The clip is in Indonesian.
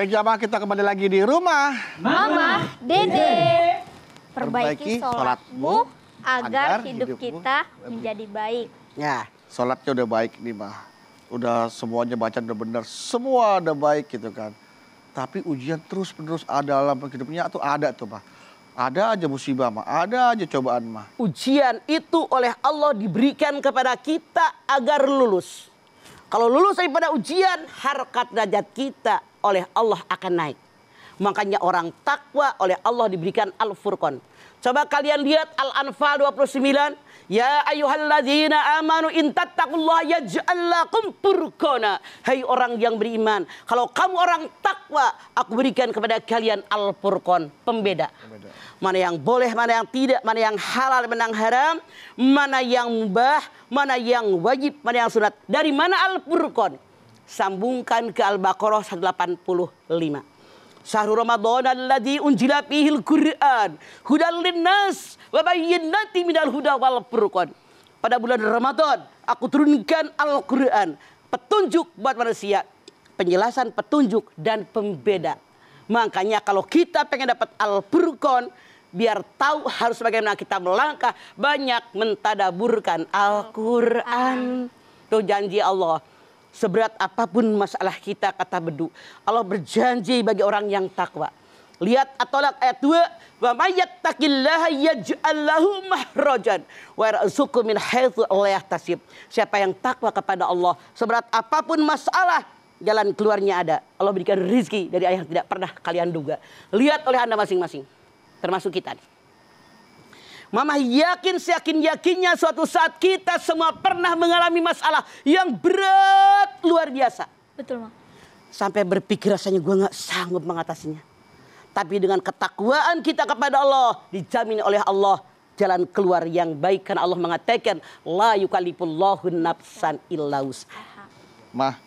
Baik jamaah kita kembali lagi di rumah. Mama, Dede. Perbaiki sholatmu agar hidup kita menjadi baik. Ya, sholatnya udah baik nih mah. Udah semuanya baca udah benar, semua udah baik gitu kan. Tapi ujian terus menerus ada dalam hidupnya tuh ada tuh mah. Ada aja musibah mah, ada aja cobaan mah. Ujian itu oleh Allah diberikan kepada kita agar lulus. Kalau lulus daripada ujian, harkat derajat kita oleh Allah akan naik. Makanya orang takwa oleh Allah diberikan Al-Furqan. Coba kalian lihat Al-Anfal 29. Ya ayuhalladzina amanu in tattaqullaha yaj'al lakum furqana. Hai orang yang beriman, kalau kamu orang takwa, aku berikan kepada kalian Al-Furqan, pembeda. pembeda. Mana yang boleh, mana yang tidak, mana yang halal, mana yang haram, mana yang mubah, mana yang wajib, mana yang sunat. Dari mana Al-Furqan? sambungkan ke Al-Baqarah 185. Sahur Ramadan adalah unzila fihil Qur'an hudal linnas wa bayyinati minal huda wal furqan. Pada bulan Ramadan aku turunkan Al-Qur'an, petunjuk buat manusia, penjelasan petunjuk dan pembeda. Makanya kalau kita pengen dapat Al-Furqan biar tahu harus bagaimana kita melangkah banyak mentadaburkan Al-Qur'an. Itu janji Allah. Seberat apapun masalah kita kata bedu. Allah berjanji bagi orang yang takwa. Lihat atolak ayat 2. Wa mayyat taqillaha yaj'allahu mahrajan. Wa rasukumin min haithu la yahtasib. Siapa yang takwa kepada Allah. Seberat apapun masalah. Jalan keluarnya ada. Allah berikan rizki dari ayat yang tidak pernah kalian duga. Lihat oleh anda masing-masing. Termasuk kita nih. Mama yakin seyakin-yakinnya suatu saat kita semua pernah mengalami masalah yang berat luar biasa. Betul, ma. Sampai berpikir rasanya gue gak sanggup mengatasinya. Tapi dengan ketakwaan kita kepada Allah, dijamin oleh Allah jalan keluar yang baik. Karena Allah mengatakan, La yukalipullahu nafsan illa Ma.